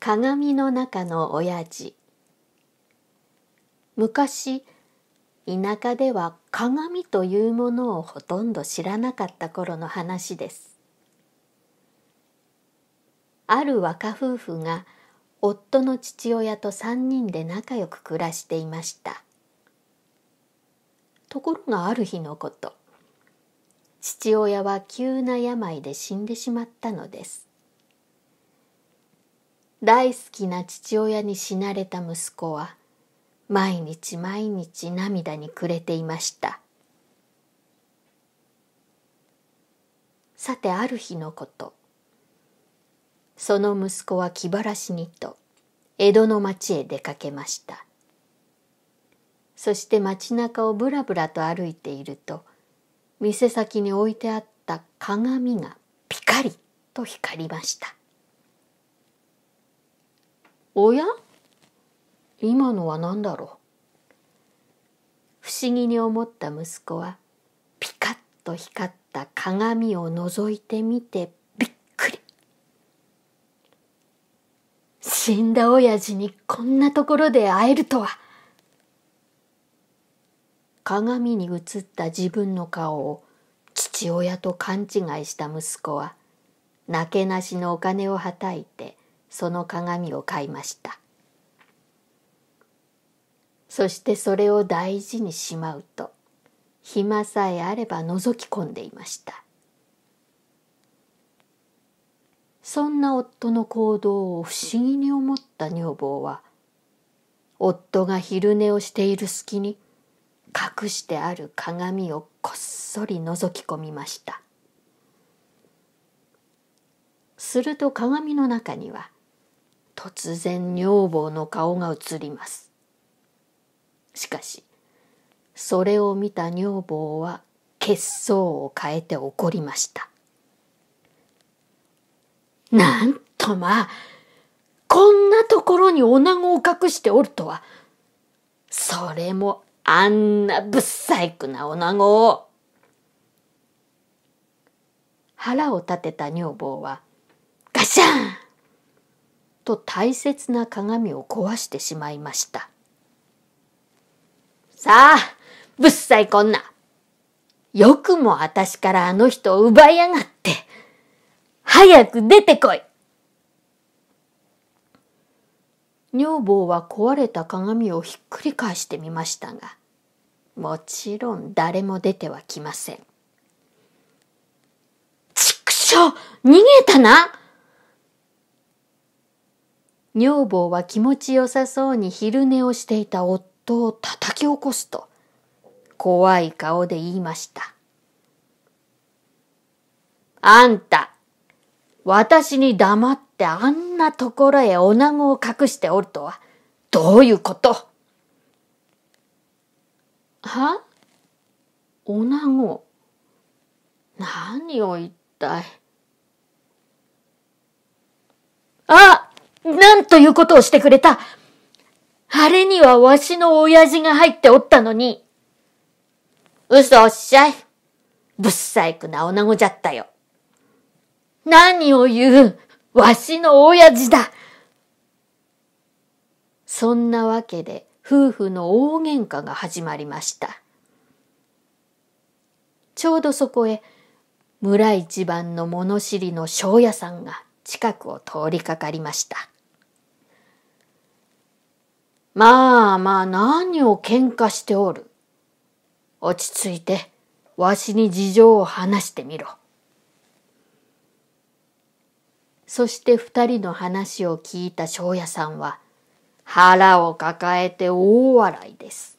鏡の中の親父昔田舎では鏡というものをほとんど知らなかった頃の話ですある若夫婦が夫の父親と3人で仲良く暮らしていましたところがある日のこと父親は急な病で死んでしまったのです大好きな父親に死なれた息子は毎日毎日涙に暮れていましたさてある日のことその息子は気晴らしにと江戸の町へ出かけましたそして町中をぶらぶらと歩いていると店先に置いてあった鏡がピカリと光りましたおや今のは何だろう不思議に思った息子はピカッと光った鏡を覗いてみてびっくり死んだ親父にこんなところで会えるとは鏡に映った自分の顔を父親と勘違いした息子はなけなしのお金をはたいてその鏡を買いましたそしてそれを大事にしまうと暇さえあれば覗き込んでいましたそんな夫の行動を不思議に思った女房は夫が昼寝をしている隙に隠してある鏡をこっそり覗き込みましたすると鏡の中には突然女房の顔が映ります。しかし、それを見た女房は血相を変えて怒りました。なんとまあ、こんなところに女子を隠しておるとは、それもあんなぶっ細工な女子を。腹を立てた女房は、ガシャンと大切な鏡を壊してしまいました。さあ、ぶっさいこんな。よくも私からあの人を奪いやがって。早く出てこい女房は壊れた鏡をひっくり返してみましたが、もちろん誰も出てはきません。ちくしょう逃げたな女房は気持ちよさそうに昼寝をしていた夫を叩き起こすと、怖い顔で言いました。あんた、私に黙ってあんなところへ女子を隠しておるとは、どういうことは女子何を一体。あなんということをしてくれたあれにはわしの親父が入っておったのに。嘘おっしゃい。ぶっさいくな女子じゃったよ。何を言う、わしの親父だ。そんなわけで夫婦の大喧嘩が始まりました。ちょうどそこへ村一番の物知りの庄屋さんが近くを通りかかりました。まあまあ何を喧嘩しておる。落ち着いてわしに事情を話してみろ。そして二人の話を聞いた庄屋さんは腹を抱えて大笑いです。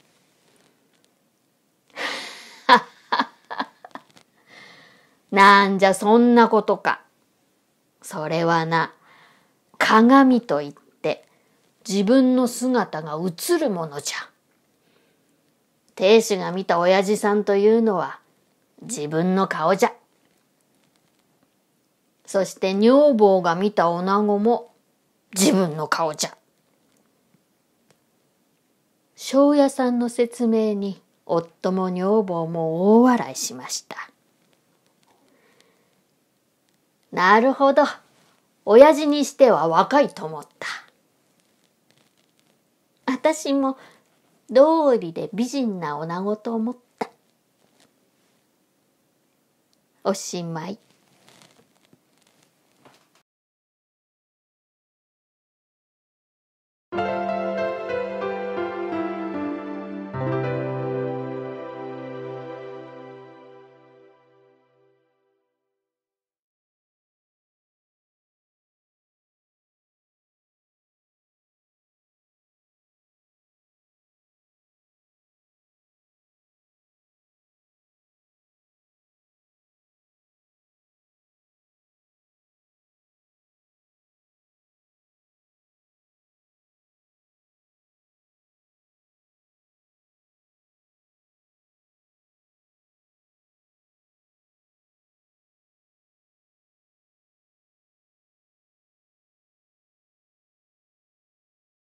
なんじゃそんなことか。それはな、鏡といって自分の姿が映るものじゃ。亭主が見た親父さんというのは自分の顔じゃ。そして女房が見た女子も自分の顔じゃ。庄屋さんの説明に夫も女房も大笑いしました。なるほど。親父にしては若いと思った。私もうりで美人な女子と思った。おしまい。